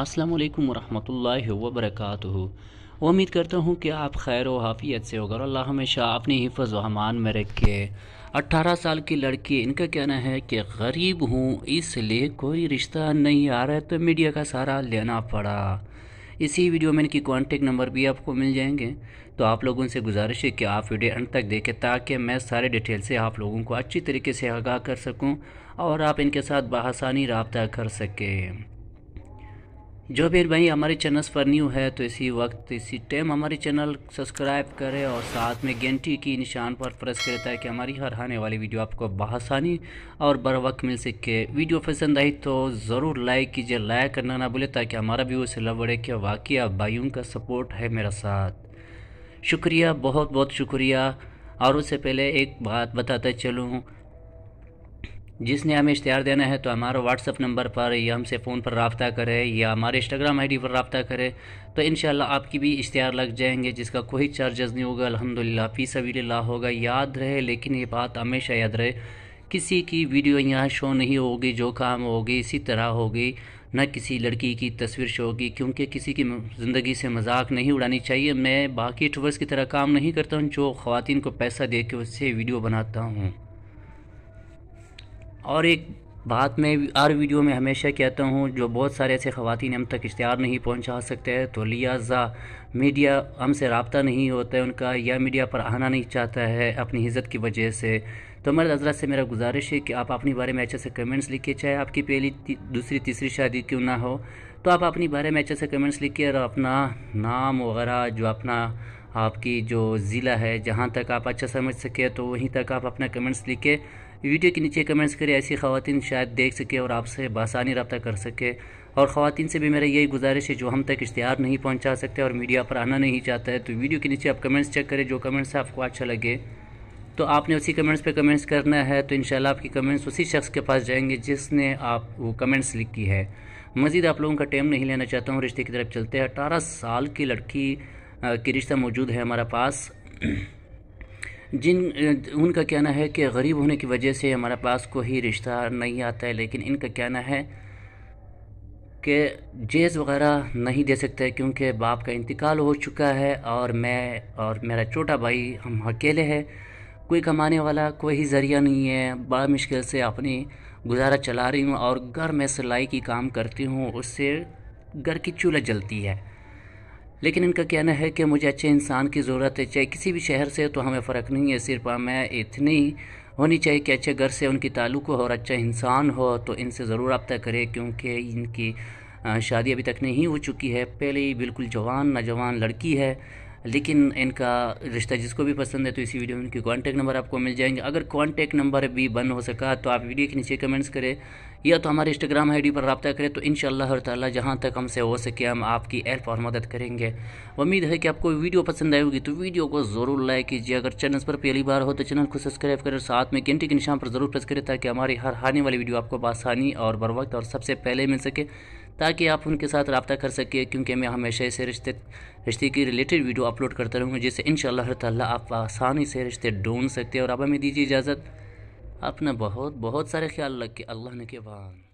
असलकम वरहमल वबरक उम्मीद करता हूँ कि आप खैर व से होगा अल्लाह हमेशा अपनी हिफज अमान में रखे 18 साल की लड़की इनका कहना है कि गरीब हूँ इसलिए कोई रिश्ता नहीं आ रहा है तो मीडिया का सहारा लेना पड़ा इसी वीडियो में इनकी कॉन्टेक्ट नंबर भी आपको मिल जाएंगे तो आप लोगों से गुजारिश है कि आप वीडियो अंत तक देखें ताकि मैं सारे डिटेल से आप लोगों को अच्छी तरीके से आगाह कर सकूँ और आप इनके साथ बसानी रबता कर सकें जो भी भाई हमारे चैनल पर न्यू है तो इसी वक्त तो इसी टाइम हमारे चैनल सब्सक्राइब करें और साथ में घंटी की निशान पर प्रेस करें ताकि हमारी हर आने वाली वीडियो आपको बसानी और बर वक्त मिल सके वीडियो पसंद आई तो ज़रूर लाइक कीजिए लाइक करना ना भूलें ताकि हमारा व्यू हौसला बढ़े कि वाकई आप भाइयों का सपोर्ट है मेरा साथ शुक्रिया बहुत बहुत शुक्रिया और उससे पहले एक बात बताते चलूँ जिसने हमें इश्तहार देना है तो हमारा व्हाट्सअप नंबर पर या हमसे फ़ोन पर रबता करे या हमारे इंस्टाग्राम आईडी पर रबता करें तो इन आपकी भी इश्तहार लग जाएंगे जिसका कोई चार्जेस नहीं होगा अलहमदिल्ला फ़ी ला होगा याद रहे लेकिन ये बात हमेशा याद रहे किसी की वीडियो यहाँ शो नहीं होगी जो काम होगी इसी तरह होगी न किसी लड़की की तस्वीर शो होगी क्योंकि किसी की ज़िंदगी से मजाक नहीं उड़ानी चाहिए मैं बाकी यूट्यूबर्स की तरह काम नहीं करता हूँ जो ख़वान को पैसा दे के उससे वीडियो बनाता हूँ और एक बात मैं हर वीडियो में हमेशा कहता हूँ जो बहुत सारे ऐसे ख़ातन हम तक इश्तहार नहीं पहुँचा सकते हैं तो लिहाजा मीडिया हमसे रबता नहीं होता है उनका या मीडिया पर आना नहीं चाहता है अपनी इज़्ज़त की वजह से तो मेरे हजरत से मेरा गुजारिश है कि आप अपने बारे में अच्छे से कमेंट्स लिखिए चाहे आपकी पहली ती, दूसरी तीसरी शादी क्यों ना हो तो आप अपने बारे में अच्छे से कमेंट्स लिखिए और अपना नाम वगैरह जो अपना आपकी जो ज़िला है जहाँ तक आप अच्छा समझ सके तो वहीं तक आप अपना कमेंट्स लिख के वीडियो के नीचे कमेंट्स करें ऐसी खातन शायद देख सके और आपसे बासानी रबा कर सके और ख़वान से भी मेरा यही गुजारिश है जो हम तक इश्तहार नहीं पहुँचा सकते और मीडिया पर आना नहीं चाहता है तो वीडियो के नीचे आप कमेंट्स चेक करें जो कमेंट्स आपको अच्छा लगे तो आपने उसी कमेंट्स पे कमेंट्स करना है तो इन आपकी कमेंट्स उसी शख्स के पास जाएंगे जिसने आप वो कमेंट्स लिखी है मज़ीद आप लोगों का टाइम नहीं लेना चाहता हूँ रिश्ते की तरफ चलते हैं अठारह साल की लड़की की रिश्ता मौजूद है हमारा पास जिन उनका कहना है कि गरीब होने की वजह से हमारे पास कोई रिश्ता नहीं आता है लेकिन इनका कहना है कि जेज़ वगैरह नहीं दे सकते क्योंकि बाप का इंतकाल हो चुका है और मैं और मेरा छोटा भाई हम अकेले हैं कोई कमाने वाला कोई ज़रिया नहीं है बड़ा मुश्किल से अपनी गुजारा चला रही हूँ और घर में सिलाई की काम करती हूँ उससे घर की चूल्हा जलती है लेकिन इनका कहना है कि मुझे अच्छे इंसान की ज़रूरत है चाहे किसी भी शहर से तो हमें फ़र्क नहीं है सिर्फ हमें इतनी होनी चाहिए कि अच्छे घर से उनकी ताल्लुक हो और अच्छा इंसान हो तो इनसे ज़रूर रबता करें क्योंकि इनकी शादी अभी तक नहीं हो चुकी है पहले ही बिल्कुल जवान नौजवान लड़की है लेकिन इनका रिश्ता जिसको भी पसंद है तो इसी वीडियो में इनके कॉन्टैक्ट नंबर आपको मिल जाएंगे अगर कॉन्टैक्ट नंबर भी बंद हो सका तो आप वीडियो के नीचे कमेंट्स करें या तो हमारे इंस्टाग्राम आईडी पर रबता करें तो इन ताला जहाँ तक हमसे हो सके हम आपकी हेल्प और मदद करेंगे उम्मीद है कि आपको वीडियो पसंद आएगी तो वीडियो को ज़रूर लाइक कीजिए अगर चैनल पर पहली बार हो तो चैनल को सब्सक्राइब करें साथ में घंटे के निशान पर ज़रूर प्रेस करें ताकि हमारी हर आने वाली वीडियो आपको बसानी और बर और सबसे पहले मिल सके ताकि आप उनके साथ रबता कर सकें क्योंकि मैं हमेशा ऐसे रिश्ते रिश्ते की रिलेटेड वीडियो अपलोड करता रहूँगा जिससे इन हर तल्ला आप आसानी से रिश्ते ढूंढ सकते हैं और अब हमें दीजिए इजाज़त अपना बहुत बहुत सारे ख्याल रख के अल्लाह ने के वान